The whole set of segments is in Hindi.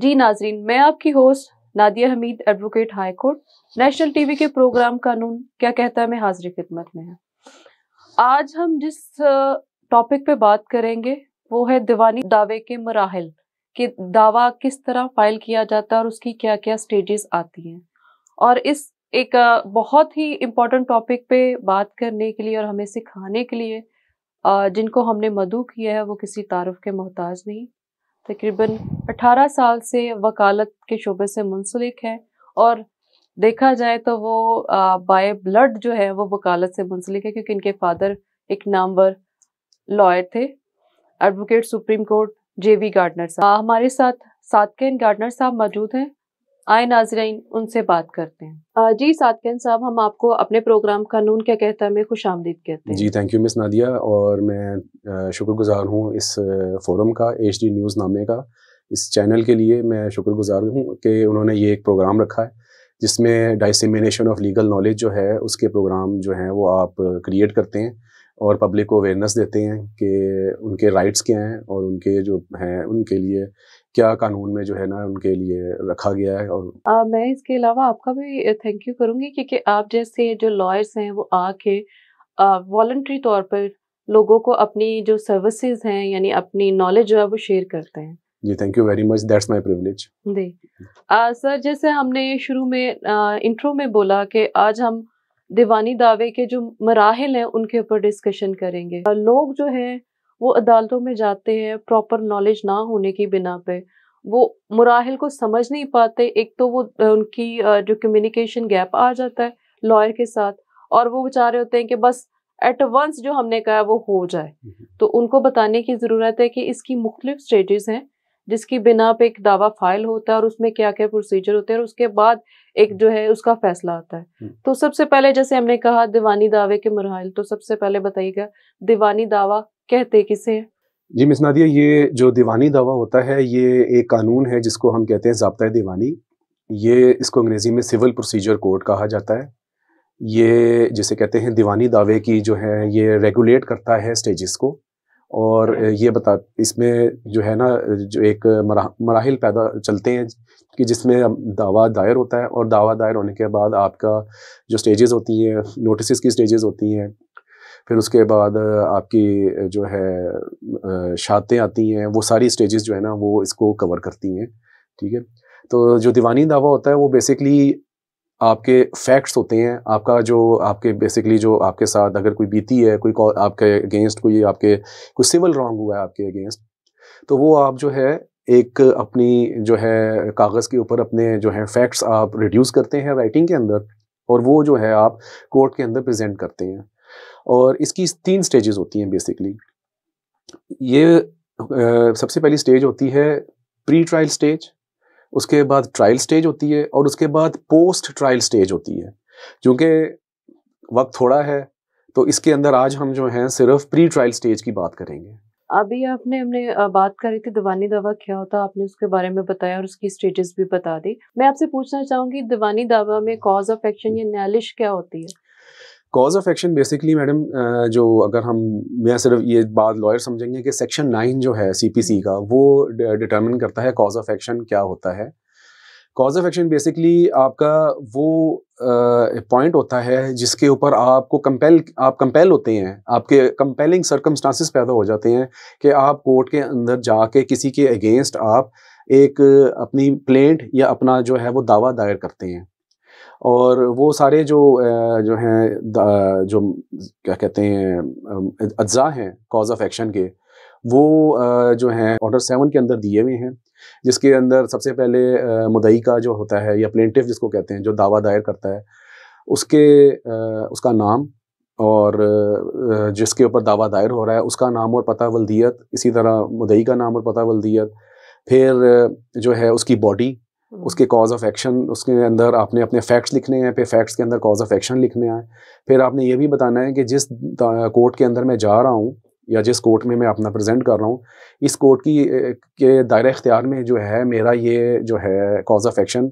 जी नाजरीन मैं आपकी host Nadia Hameed advocate high court national TV के प्रोग्राम कानून क्या कहता है मैं हाजिर खिदमत में है आज हम जिस टॉपिक पे बात करेंगे वो है दीवानी दावे के मराहल कि दावा किस तरह फाइल किया जाता है और उसकी क्या क्या स्टेजेस आती हैं और इस एक बहुत ही इम्पोर्टेंट टॉपिक पे बात करने के लिए और हमें सिखाने के लिए जिनको हमने मधु किया है वो किसी तारफ के मोहताज नहीं तकरीबन 18 साल से वकालत के शोबे से मुंसलिक हैं और देखा जाए तो वो बाय ब्लड जो है वो वकालत से मुंसलिक है क्योंकि इनके फादर एक नामवर लॉयर थे advocate supreme court J V Gardner साहब हमारे साथ सातकेन गार्डनर साहब मौजूद हैं आए नाजरीन उनसे बात करते हैं जी सादकन साहब हम आपको अपने प्रोग्राम कानून क्या कहता है में खुश आमदीद कहते हैं जी थैंक यू मिस नादिया और मैं शुक्रगुजार हूँ इस फोरम का एच डी न्यूज़ नामे का इस चैनल के लिए मैं शुक्रगुजार हूँ कि उन्होंने ये एक प्रोग्राम रखा है जिसमें डाइसिमिनेशन ऑफ लीगल नॉलेज जो है उसके प्रोग्राम जो हैं वो आप क्रिएट करते हैं और पब्लिक को अवेयरनेस देते हैं कि उनके राइट्स क्या हैं और उनके जो हैं उनके लिए क्या कानून में जो है ना उनके लिए रखा गया है और आ, मैं इसके अलावा आपका भी थैंक यू करूँगी क्योंकि आप जैसे जो लॉयर्स हैं वो आके वॉल्ट्री तौर पर लोगों को अपनी जो सर्विसेज हैं यानी अपनी नॉलेज जो है वो शेयर करते हैं जी thank you very much that's my privilege जी सर जैसे हमने शुरू में uh, इंट्रो में बोला कि आज हम दीवानी दावे के जो मराहल हैं उनके ऊपर डिस्कशन करेंगे लोग जो हैं वो अदालतों में जाते हैं प्रॉपर नॉलेज ना होने की बिना पे वो मुराहल को समझ नहीं पाते एक तो वो उनकी जो कम्युनिकेशन गैप आ जाता है लॉयर के साथ और वो बेचारे होते हैं कि बस एट वंस जो हमने कहा वो हो जाए हम्म। तो उनको बताने की ज़रूरत है कि इसकी मुख्तलिफ स्टेजेस हैं जिसकी बिना पे एक दावा फाइल होता है और उसमें क्या क्या प्रोसीजर होते हैं और उसके बाद एक जो है उसका फैसला आता है हम्म। तो सबसे पहले जैसे हमने कहा दीवानी दावे के मरहल तो सबसे पहले बताइएगा दीवानी दावा कहते किसे जी मिस नादिया ये जो दीवानी दावा होता है ये एक कानून है जिसको हम कहते हैं जबता दीवानी ये इसको अंग्रेज़ी में सिविल प्रोसीजर कोड कहा जाता है ये जिसे कहते हैं दीवानी दावे की जो है ये रेगुलेट करता है स्टेजेस को और ये बता इसमें जो है ना जो एक मरा, मराहल पैदा चलते हैं कि जिसमें दावा दायर होता है और दावा दायर होने के बाद आपका जो स्टेजेस होती हैं नोटिस की स्टेजेस होती हैं फिर उसके बाद आपकी जो है शातें आती हैं वो सारी स्टेजेस जो है ना वो इसको कवर करती हैं ठीक है तो जो दीवानी दावा होता है वो बेसिकली आपके फैक्ट्स होते हैं आपका जो आपके बेसिकली जो आपके साथ अगर कोई बीती है कोई आपके अगेंस्ट कोई आपके कोई सिविल रॉन्ग हुआ है आपके अगेंस्ट तो वो आप जो है एक अपनी जो है कागज़ के ऊपर अपने जो है फैक्ट्स आप रिड्यूस करते हैं राइटिंग के अंदर और वो जो है आप कोर्ट के अंदर प्रेजेंट करते हैं और इसकी तीन स्टेजेस होती हैं बेसिकली ये आ, सबसे पहली स्टेज होती है प्री ट्रायल स्टेज उसके बाद ट्रायल स्टेज होती है और उसके बाद पोस्ट ट्रायल स्टेज होती है क्योंकि वक्त थोड़ा है तो इसके अंदर आज हम जो हैं सिर्फ प्री ट्रायल स्टेज की बात करेंगे अभी आपने हमने बात करी थी दीवानी दवा क्या होता आपने उसके बारे में बताया और उसकी स्टेजेस भी बता दी मैं आपसे पूछना चाहूँगी दीवानी दवा में कॉज ऑफ एक्शन या नैलिश क्या होती है cause of action basically madam जो अगर हम मैं सिर्फ ये बात लॉयर समझेंगे कि सेक्शन नाइन जो है सीपीसी का वो डिटर्मिन करता है कॉज ऑफ एक्शन क्या होता है कॉज ऑफ एक्शन बेसिकली आपका वो पॉइंट होता है जिसके ऊपर आपको कंपेल आप कंपेल होते हैं आपके कंपेलिंग सर्कमस्टांसिस पैदा हो जाते हैं कि आप कोर्ट के अंदर जाके किसी के अगेंस्ट आप एक अपनी प्लेंट या अपना जो है वो दावा दायर करते हैं और वो सारे जो जो हैं जो क्या कहते हैं अज्जा हैं कॉज ऑफ एक्शन के वो जो हैं ऑर्डर सेवन के अंदर दिए हुए हैं जिसके अंदर सबसे पहले मुदई का जो होता है या प्लेंटिव जिसको कहते हैं जो दावा दायर करता है उसके उसका नाम और जिसके ऊपर दावा दायर हो रहा है उसका नाम और पता वलदियत इसी तरह मुदई का नाम और पता वलदियत फिर जो है उसकी बॉडी उसके कॉज ऑफ एक्शन उसके अंदर आपने अपने फैक्ट्स लिखने हैं फिर फैक्ट्स के अंदर कॉज ऑफ एक्शन लिखने हैं फिर आपने ये भी बताना है कि जिस कोर्ट के अंदर मैं जा रहा हूँ या जिस कोर्ट में मैं अपना प्रेजेंट कर रहा हूँ इस कोर्ट की के दायरे इख्तियार में जो है मेरा ये जो है कॉज ऑफ एक्शन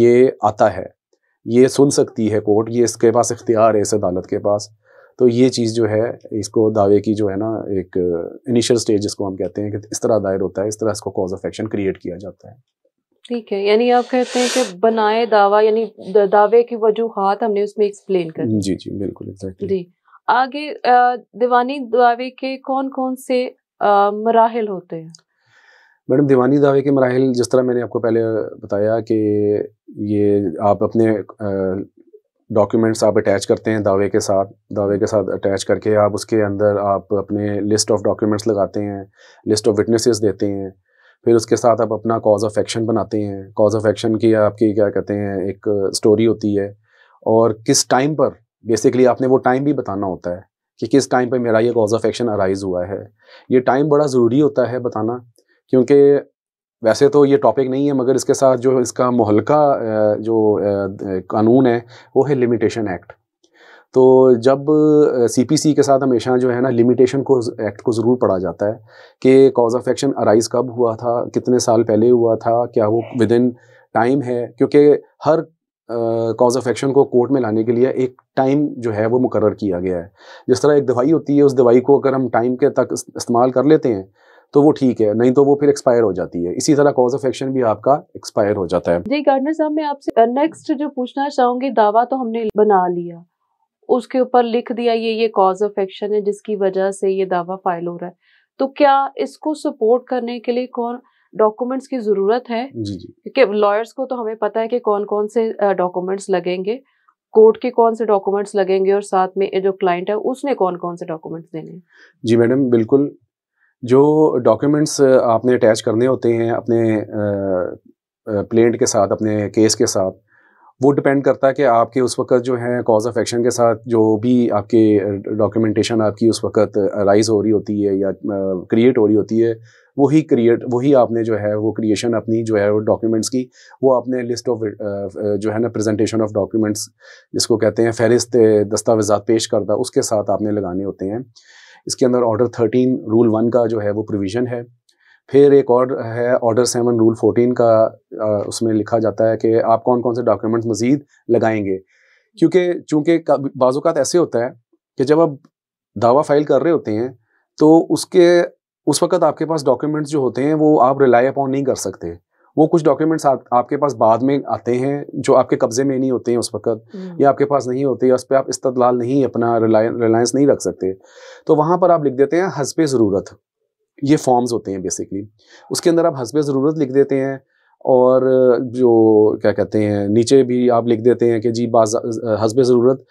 ये आता है ये सुन सकती है कोर्ट ये इसके पास इख्तियार है इस अदालत के पास तो ये चीज़ जो है इसको दावे की जो है ना एक इनिशियल स्टेज जिसको हम कहते हैं कि इस तरह दायर होता है इस तरह इसको कॉज ऑफ एक्शन क्रिएट किया जाता है ठीक है यानी आप कहते हैं कि बनाए दावा यानी दावे की वजूहत हमने उसमें एक्सप्लेन कर जी जी बिल्कुल exactly. जी आगे दीवानी दावे के कौन कौन से मराहल होते हैं मैडम दीवानी दावे के मराहल जिस तरह मैंने आपको पहले बताया कि ये आप अपने डॉक्यूमेंट्स आप अटैच करते हैं दावे के साथ दावे के साथ अटैच करके आप उसके अंदर आप अपने लिस्ट ऑफ डॉक्यूमेंट्स लगाते हैं लिस्ट ऑफ विटनेसेस देते हैं फिर उसके साथ आप अपना कॉज ऑफ एक्शन बनाते हैं कॉज ऑफ एक्शन की आपकी क्या कहते हैं एक स्टोरी होती है और किस टाइम पर बेसिकली आपने वो टाइम भी बताना होता है कि किस टाइम पर मेरा ये कॉज ऑफ एक्शन अराइज हुआ है ये टाइम बड़ा ज़रूरी होता है बताना क्योंकि वैसे तो ये टॉपिक नहीं है मगर इसके साथ जो इसका मुहलका जो कानून है वो है लिमिटेशन एक्ट तो जब सीपीसी के साथ हमेशा जो है ना लिमिटेशन को एक्ट को ज़रूर पढ़ा जाता है कि कॉज ऑफ एक्शन अराइज कब हुआ था कितने साल पहले हुआ था क्या वो विद इन टाइम है क्योंकि हर कॉज ऑफ एक्शन को कोर्ट में लाने के लिए एक टाइम जो है वो मुकर किया गया है जिस तरह एक दवाई होती है उस दवाई को अगर हम टाइम के तक इस्तेमाल कर लेते हैं तो वो ठीक है नहीं तो वो फिर एक्सपायर हो जाती है इसी तरह कॉज ऑफ एक्शन भी आपका एक्सपायर हो जाता है जी गार्डनर साहब मैं आपसे नेक्स्ट जो पूछना चाहूंगी दावा तो हमने बना लिया उसके ऊपर लिख दिया ये ये कॉज ऑफ एक्शन है जिसकी वजह से ये दावा फाइल हो रहा है तो क्या इसको सपोर्ट करने के लिए कौन डॉक्यूमेंट्स की जरूरत है क्योंकि लॉयर्स को तो हमें पता है कि कौन कौन से डॉक्यूमेंट्स लगेंगे कोर्ट के कौन से डॉक्यूमेंट्स लगेंगे और साथ में जो क्लाइंट है उसने कौन कौन से डॉक्यूमेंट्स देने जी मैडम बिल्कुल जो डॉक्यूमेंट्स आपने अटैच करने होते हैं अपने प्लेंट के साथ अपने केस के साथ वो डिपेंड करता है कि आपके उस वक्त जो है कॉज ऑफ एक्शन के साथ जो भी आपके डॉक्यूमेंटेशन आपकी उस वक्त राइज हो रही होती है या क्रिएट हो रही होती है वही क्रिएट वही आपने जो है वो क्रिएशन अपनी जो है वो डॉक्यूमेंट्स की वो आपने लिस्ट ऑफ जो है ना प्रेजेंटेशन ऑफ डॉक्यूमेंट्स जिसको कहते हैं फहरिस्त दस्तावेजा पेश करता उसके साथ आपने लगाने होते हैं इसके अंदर ऑर्डर थर्टीन रूल वन का जो है वो प्रोविज़न है फिर एक और है ऑर्डर सेवन रूल फोर्टीन का आ, उसमें लिखा जाता है कि आप कौन कौन से डॉक्यूमेंट्स मजीद लगाएंगे क्योंकि चूंकि बाज़ात ऐसे होता है कि जब आप दावा फाइल कर रहे होते हैं तो उसके उस वक्त आपके पास डॉक्यूमेंट्स जो होते हैं वो आप रिलाई अपॉन नहीं कर सकते वो कुछ डॉक्यूमेंट्स आप, आपके पास बाद में आते हैं जो आपके कब्जे में नहीं होते हैं उस वक्त हम्म। या आपके पास नहीं होते उस पर आप इस्तलाल नहीं अपना रिलायंस नहीं रख सकते तो वहाँ पर आप लिख देते हैं हसब ज़रूरत ये फॉर्म्स होते हैं बेसिकली उसके अंदर आप हसब ज़रूरत लिख देते हैं और जो क्या कहते हैं नीचे भी आप लिख देते हैं कि जी बाज हसब ज़रूरत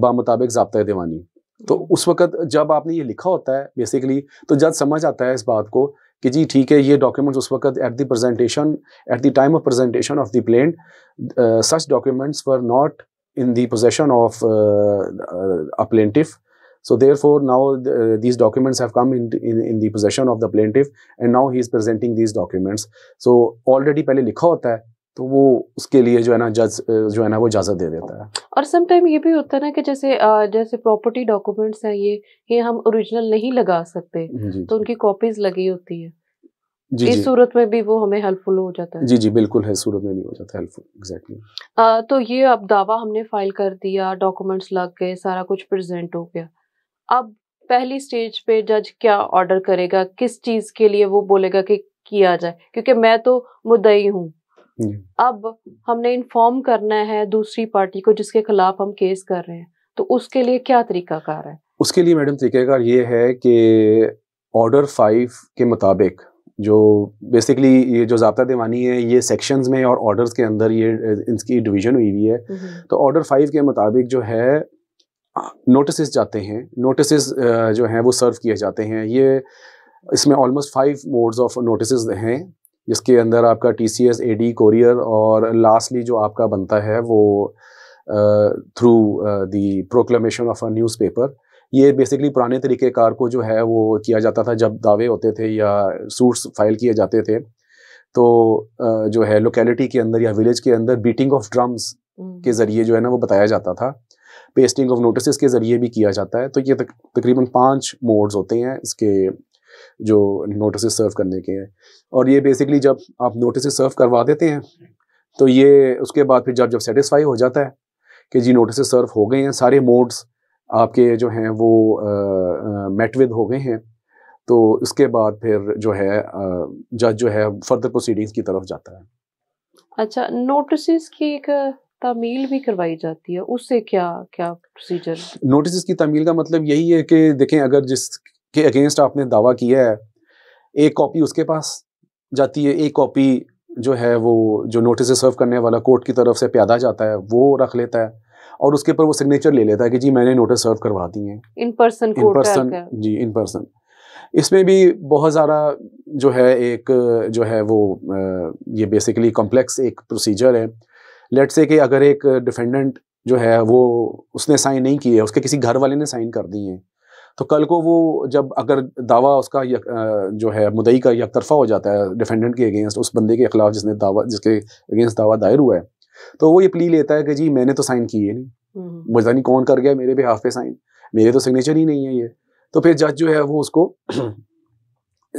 बामुताबिक जबत दीवानी तो हम्म। उस वक्त जब आपने ये लिखा होता है बेसिकली तो जज समझ आता है इस बात को कि जी ठीक है ये डॉक्यूमेंट्स उस वक्त at the presentation at the time of presentation of the plaint such documents were not in the possession of a plaintiff So therefore, now the, uh, these documents have come in, in, in the possession of the plaintiff and now he is presenting these documents. So already pehle likha hota hai तो वो उसके लिए जो है ना जज जो है ना वो इजाज़त दे देता है और समटाइम ये भी होता है ना कि जैसे जैसे प्रॉपर्टी डॉक्यूमेंट्स हैं ये ये हम ओरिजिनल नहीं लगा सकते हम्म, तो उनकी कॉपीज लगी होती है जी इस जी, सूरत में भी वो हमें हेल्पफुल हो जाता है जी जी बिल्कुल है सूरत में भी हो जाता है हेल्पफुल एग्जैक्टली exactly. तो ये अब दावा हमने फाइल कर दिया डॉक्यूमेंट्स लग गए सारा कुछ प्रेजेंट हो गया अब पहली स्टेज पे जज क्या ऑर्डर करेगा किस चीज के लिए वो बोलेगा कि किया जाए क्योंकि मैं तो मुद्दई हूँ अब हमने इन्फॉर्म करना है दूसरी पार्टी को जिसके खिलाफ हम केस कर रहे हैं तो उसके लिए क्या तरीकाकार है उसके लिए मैडम तरीकाकार ये है कि ऑर्डर फाइव के मुताबिक जो बेसिकली ये जो जबता दीवानी है ये सेक्शंस में और ऑर्डर्स के अंदर ये इसकी डिवीजन हुई हुई है हम्म। तो ऑर्डर फाइव के मुताबिक जो है नोटिस जाते हैं नोटिस जो हैं वो सर्व किए जाते हैं ये इसमें almost five modes of notice हैं जिसके अंदर आपका T C S A D courier और लास्टली जो आपका बनता है वो through the proclamation of a newspaper ये बेसिकली पुराने तरीक़ेकार को जो है वो किया जाता था जब दावे होते थे या सूट्स फाइल किए जाते थे तो uh, जो है लोकेलिटी के अंदर या विलेज के अंदर बीटिंग ऑफ ड्रम्स के ज़रिए जो है ना वो बताया जाता था पेस्टिंग ऑफ नोटिस के ज़रिए भी किया जाता है तो ये तक, तकरीबन पाँच मोड्स होते हैं इसके जो नोटिस सर्व करने के हैं और ये बेसिकली जब आप नोटिस सर्व करवा देते हैं तो ये उसके बाद फिर जब जब सेटिस्फाई हो जाता है कि जी नोटिस सर्व हो गए हैं सारे मोड्स आपके जो हैं वो मेटविद हो गए हैं तो इसके बाद फिर जो है जज जो है फर्दर प्रोसीडिंग्स की तरफ जाता है अच्छा नोटिस की एक तामील भी करवाई जाती है उससे क्या क्या प्रोसीजर नोटिस की तमील का मतलब यही है कि देखें अगर जिसके अगेंस्ट आपने दावा किया है एक कॉपी उसके पास जाती है एक कॉपी जो है वो जो नोटिस सर्व करने वाला कोर्ट की तरफ से प्यादा जाता है वो रख लेता है और उसके ऊपर वो सिग्नेचर ले लेता है कि जी मैंने नोटिस सर्व करवा दी है इन पर्सन इन पर्सन जी इन पर्सन इसमें भी बहुत ज़्यादा जो है एक जो है वो ये बेसिकली कॉम्प्लेक्स एक प्रोसीजर है लेट से कि अगर एक डिफेंडेंट जो है वो उसने साइन नहीं किए उसके किसी घर वाले ने साइन कर दिए हैं तो कल को वो जब अगर दावा उसका यक, जो है मुदई का यकतरफा हो जाता है डिफेंडेंट के अगेंस्ट उस बंदे के खिलाफ जिसने दावा जिसके अगेंस्ट दावा दायर हुआ है तो वो ये प्ली लेता है कि जी मैंने तो साइन किए नहीं हम्म। मुझदा नहीं कौन कर गया मेरे पे हाफ पे साइन मेरे तो सिग्नेचर ही नहीं है ये तो फिर जज जो है वो उसको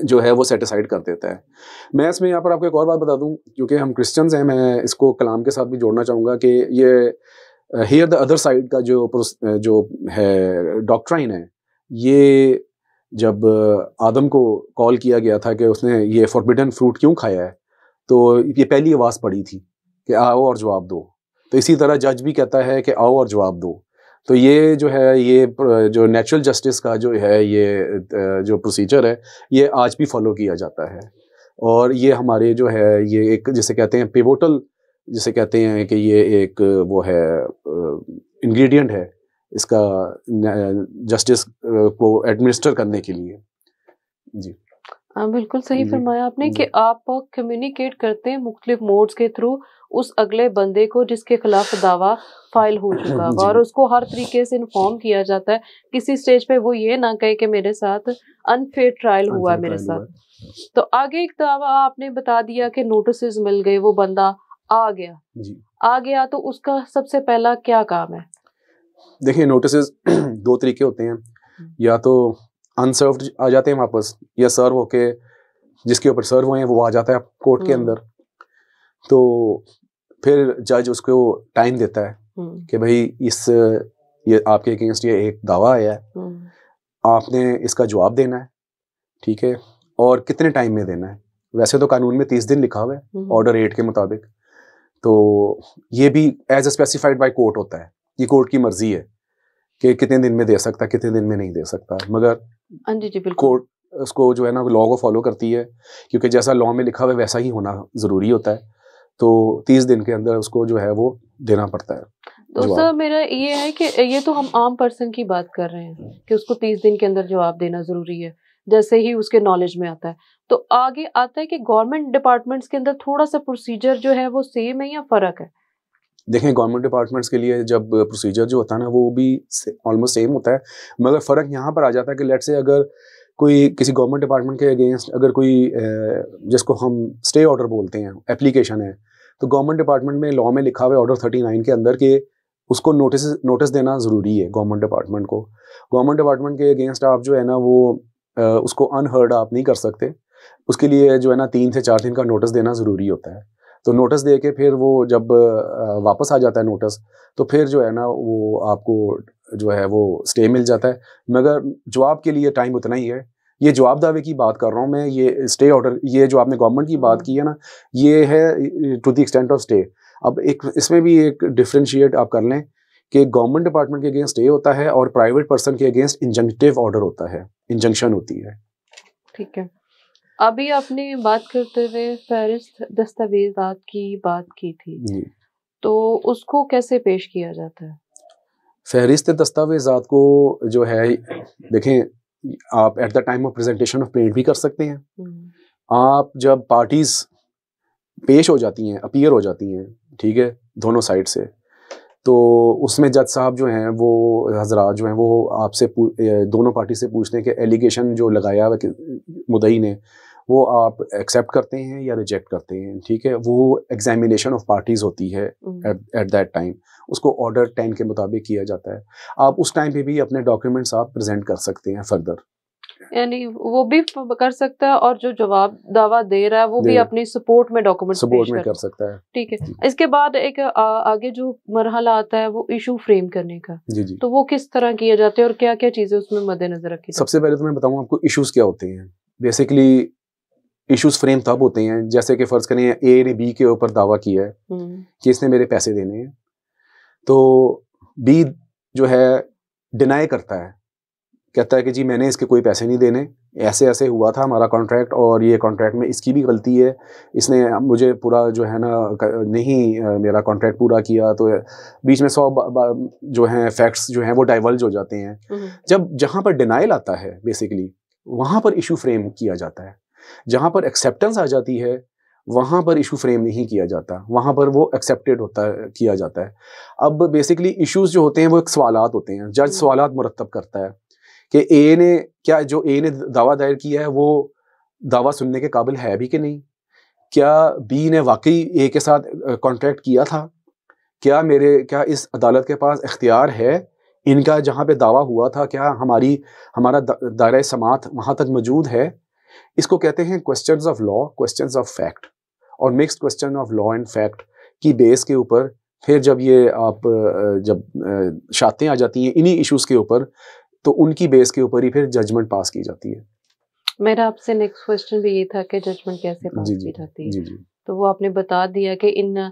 जो है वो सेटिसाइड कर देता है मैं इसमें यहाँ पर आपको एक और बात बता दूँ क्योंकि हम क्रिश्चन हैं मैं इसको कलाम के साथ भी जोड़ना चाहूँगा कि ये हेयर द अदर साइड का जो uh, जो है डॉक्ट्राइन है ये जब uh, आदम को कॉल किया गया था कि उसने ये फॉरबिडन फ्रूट क्यों खाया है तो ये पहली आवाज़ पड़ी थी कि आओ और जवाब दो तो इसी तरह जज भी कहता है कि आओ और जवाब दो तो ये जो है ये जो नेचुरल जस्टिस का जो है ये जो प्रोसीजर है ये आज भी फॉलो किया जाता है और ये हमारे जो है ये एक जिसे कहते हैं पिवोटल जिसे कहते हैं कि ये एक वो है इंग्रेडिएंट है इसका जस्टिस को एडमिनिस्टर करने के लिए जी हाँ बिल्कुल सही फरमाया आपने कि आप कम्युनिकेट करते हैं मुख्तलिफ मोड्स के थ्रू उस अगले बंदे को जिसके खिलाफ दावा फाइल हो चुका होगा और उसको हर तरीके से इन्फॉर्म किया जाता है किसी स्टेज पे वो ये ना कहे कि मेरे साथ अनफेयर ट्रायल हुआ मेरे साथ तो आगे एक दावा आपने बता दिया कि नोटिस मिल गए वो बंदा आ गया आ गया तो उसका सबसे पहला क्या काम है देखिए नोटिस दो तरीके होते हैं हम्म। या तो अनसर्व आ जाते हैं वापस या सर्व होके जिसके ऊपर सर्व हुए हैं वो आ जाता है कोर्ट के हम्म। अंदर तो फिर जज उसको टाइम देता है हम्म। कि भाई इस ये आपके अगेंस्ट ये एक दावा आया है हम्म। आपने इसका जवाब देना है ठीक है और कितने टाइम में देना है वैसे तो कानून में तीस दिन लिखा हुआ है ऑर्डर हम्म। एट के मुताबिक तो ये भी as a specified by court होता है ये कोर्ट की मर्जी है कि कितने दिन में दे सकता कितने दिन में नहीं दे सकता मगर हाँ कोर्ट उसको जो है ना लॉ को फॉलो करती है क्योंकि जैसा लॉ में लिखा हुआ है वैसा ही होना ज़रूरी होता है तो तीस दिन के अंदर उसको जो है वो देना पड़ता है तो सर मेरा ये है कि ये तो हम आम पर्सन की बात कर रहे हैं कि उसको तीस दिन के अंदर जवाब देना ज़रूरी है जैसे ही उसके नॉलेज में आता है तो आगे आता है कि गवर्नमेंट डिपार्टमेंट्स के अंदर थोड़ा सा प्रोसीजर जो है वो सेम है या फ़र्क है देखें गवर्नमेंट डिपार्टमेंट्स के लिए जब प्रोसीजर जो होता है ना वो भी ऑलमोस्ट सेम होता है मगर फ़र्क यहाँ पर आ जाता है कि लेट से अगर कोई किसी गवर्नमेंट डिपार्टमेंट के अगेंस्ट अगर कोई जिसको हम स्टे ऑर्डर बोलते हैं एप्लीकेशन है तो गवर्नमेंट डिपार्टमेंट में लॉ में लिखा हुआ ऑर्डर थर्टी नाइन के अंदर के उसको नोटिस नोटिस देना ज़रूरी है गवर्नमेंट डिपार्टमेंट को गवर्नमेंट डिपार्टमेंट के अगेंस्ट आप जो है ना वो उसको अनहर्ड आप नहीं कर सकते उसके लिए जो है ना तीन से चार दिन का नोटिस देना ज़रूरी होता है तो नोटिस दे के फिर वो जब वापस आ जाता है नोटिस तो फिर जो है ना वो आपको जो है वो स्टे मिल जाता है मगर जवाब के लिए टाइम उतना ही है ये जवाब दावे की बात कर रहा हूँ मैं ये स्टे ऑर्डर ये जो आपने गवर्नमेंट की बात की है ना ये है to the extent of stay अब एक इसमें भी एक डिफ्रेंशिएट आप कर लें कि गवर्नमेंट डिपार्टमेंट के अगेंस्ट ए होता है और प्राइवेट पर्सन के अगेंस्ट इंजंक्टिव ऑर्डर होता है इंजंक्शन होती है ठीक है अभी आपने बात करते हुए फहरिस्त दस्तावेजात की बात की थी तो उसको कैसे पेश किया जाता है फहरिस्त दस्तावेजात को जो है देखें आप at the time of presentation of plaint भी कर सकते हैं हम्म। आप जब पार्टीज पेश हो जाती हैं अपीयर हो जाती हैं ठीक है दोनों साइड से तो उसमें जज साहब जो हैं वो हजरा जो हैं वो आपसे दोनों पार्टी से पूछते हैं कि एलिगेशन जो लगाया मुदई ने वो आप एक्सेप्ट करते हैं या रिजेक्ट करते हैं ठीक है वो एग्जामिनेशन ऑफ पार्टीज़ होती है एट दैट टाइम उसको ऑर्डर टेन के मुताबिक किया जाता है आप उस टाइम पे भी अपने डॉक्यूमेंट्स आप प्रेजेंट कर सकते हैं फर्दर यानी वो भी कर सकता है और जो जवाब दावा दे रहा है वो भी अपनी सपोर्ट में डॉक्यूमेंट सपोर्ट में कर सकता है ठीक है इसके बाद एक आ, आगे जो मरहला आता है वो इशू फ्रेम करने का जी जी तो वो किस तरह किया जाता है और क्या क्या चीजें उसमें मद्देनजर रखी सबसे पहले तो मैं बताऊँ आपको इशूज क्या होते हैं बेसिकली इश्यूज फ्रेम तब होते हैं जैसे कि फर्ज करें ए ने बी के ऊपर दावा किया है हम्म। कि इसने मेरे पैसे देने हैं तो बी जो है डिनाई करता है कहता है कि जी मैंने इसके कोई पैसे नहीं देने ऐसे ऐसे हुआ था हमारा कॉन्ट्रैक्ट और ये कॉन्ट्रैक्ट में इसकी भी गलती है इसने मुझे पूरा जो है ना नहीं मेरा कॉन्ट्रैक्ट पूरा किया तो बीच में सौ जो हैं फैक्ट्स जो हैं वो डाइवर्ज हो जाते हैं हम्म। जब जहाँ पर डिनाइल आता है बेसिकली वहाँ पर इशू फ्रेम किया जाता है जहाँ पर एक्सेप्टेंस आ जाती है वहाँ पर इशू फ्रेम नहीं किया जाता वहाँ पर वो एक्सेप्टेड होता है किया जाता है अब बेसिकली इश्यूज जो होते हैं वो एक सवाल होते हैं जज हम्म। सवाल मुरतब करता है कि ए ने क्या जो ए ने दावा दायर किया है वो दावा सुनने के काबिल है भी कि नहीं क्या बी ने वाकई ए के साथ कॉन्ट्रैक्ट किया था क्या मेरे क्या इस अदालत के पास इख्तियार है इनका जहाँ पे दावा हुआ था क्या हमारी हमारा दायरा समात वहाँ तक मौजूद है इसको कहते हैं question of law question of fact और mixed question of law and fact की बेस के ऊपर फिर जब ये आप जब शातें आ जाती हैं इन्हीं इश्यूज के ऊपर तो उनकी बेस के ऊपर ही फिर जजमेंट पास की जाती है मेरा आपसे नेक्स्ट क्वेश्चन भी ये था कि जजमेंट कैसे पास जी, की जाती है जी, जी. तो वो आपने बता दिया कि इन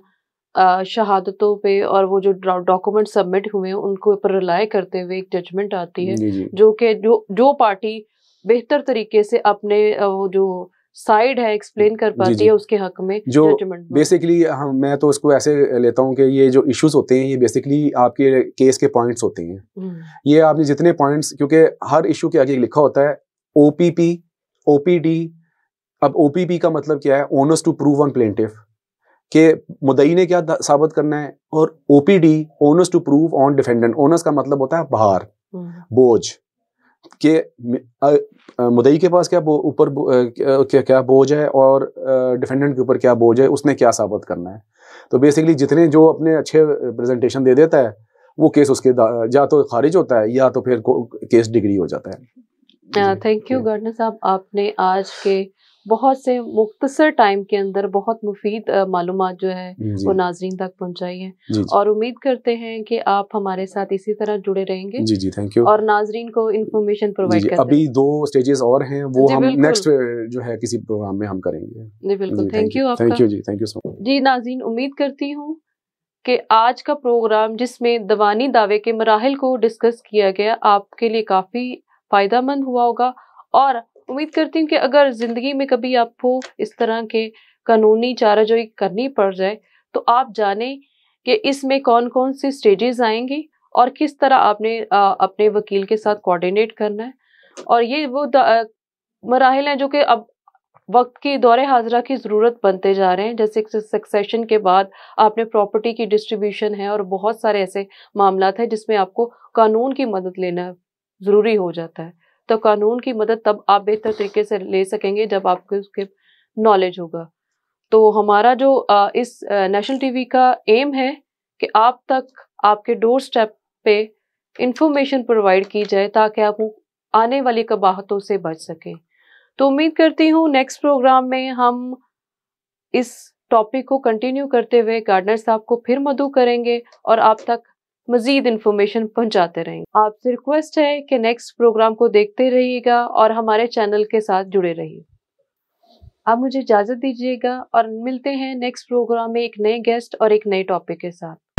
शहादतों पे और वो जो डॉक्यूमेंट सबमिट हुए उनको ऊपर रिलाय करते हुए एक जजमेंट आती है जी, जी. जो कि जो जो पार्टी बेहतर तरीके से अपने जो साइड है एक्सप्लेन कर पाती जी जी। है उसके हक में जो बेसिकली हम मैं तो इसको ऐसे लेता हूँ कि ये जो इश्यूज होते हैं ये बेसिकली आपके केस के पॉइंट्स होते हैं हम्म। ये आपने जितने पॉइंट्स क्योंकि हर इशू के आगे लिखा होता है ओपीपी ओपीडी अब ओपीपी का मतलब क्या है onus to prove on plaintiff के मुदई ने क्या साबित करना है और ओपीडी onus to prove on defendant onus का मतलब होता है बाहर हम्म। बोझ कि मुदई के पास क्या ऊपर क्या क्या बोझ है और डिफेंडेंट के ऊपर क्या बोझ है उसने क्या साबित करना है तो बेसिकली जितने जो अपने अच्छे प्रेजेंटेशन दे देता है वो केस उसके या तो खारिज होता है या तो फिर केस डिग्री हो जाता है थैंक यू गवर्नर साहब आपने आज के बहुत से मुख्तसर टाइम के अंदर बहुत मुफीद मालूम जो है वो नाजरीन तक पहुँचाई है और उम्मीद करते हैं कि आप हमारे साथ इसी तरह जुड़े रहेंगे जी जी थैंक यू और नाजरीन को इन्फॉर्मेशन प्रोवाइड कर अभी दो स्टेजेस और हैं वो हम नेक्स्ट जो है किसी प्रोग्राम में हम करेंगे जी बिल्कुल थैंक यू थैंक यू जी थैंक यू सो मच जी नाजरीन उम्मीद करती हूँ कि आज का प्रोग्राम जिसमें दवानी दावे के मराहल को डिस्कस किया गया आपके लिए काफ़ी फ़ायदा हुआ होगा और उम्मीद करती हूँ कि अगर ज़िंदगी में कभी आपको इस तरह के कानूनी चाराजोई करनी पड़ जाए तो आप जाने कि इसमें कौन कौन सी स्टेजेस आएंगी और किस तरह आपने आ, अपने वकील के साथ कोऑर्डिनेट करना है और ये वो मराहल हैं जो कि अब वक्त की दौरे हाजरा की ज़रूरत बनते जा रहे हैं जैसे सक्सेशन के बाद आपने प्रॉपर्टी की डिस्ट्रीब्यूशन है और बहुत सारे ऐसे मामला है जिसमें आपको कानून की मदद लेना ज़रूरी हो जाता है तो कानून की मदद तब आप बेहतर तरीके से ले सकेंगे जब आपको उसके नॉलेज होगा तो हमारा जो इस नेशनल टीवी का एम है कि आप तक आपके डोर स्टेप पे इंफॉर्मेशन प्रोवाइड की जाए ताकि आप आने वाली कबाहतों से बच सकें तो उम्मीद करती हूँ नेक्स्ट प्रोग्राम में हम इस टॉपिक को कंटिन्यू करते हुए गार्डनर साहब को फिर मधु करेंगे और आप तक मजीद इन्फॉर्मेशन पहुंचाते रहें आपसे रिक्वेस्ट है कि नेक्स्ट प्रोग्राम को देखते रहिएगा और हमारे चैनल के साथ जुड़े रहिए आप मुझे इजाज़त दीजिएगा और मिलते हैं नेक्स्ट प्रोग्राम में एक नए गेस्ट और एक नए टॉपिक के साथ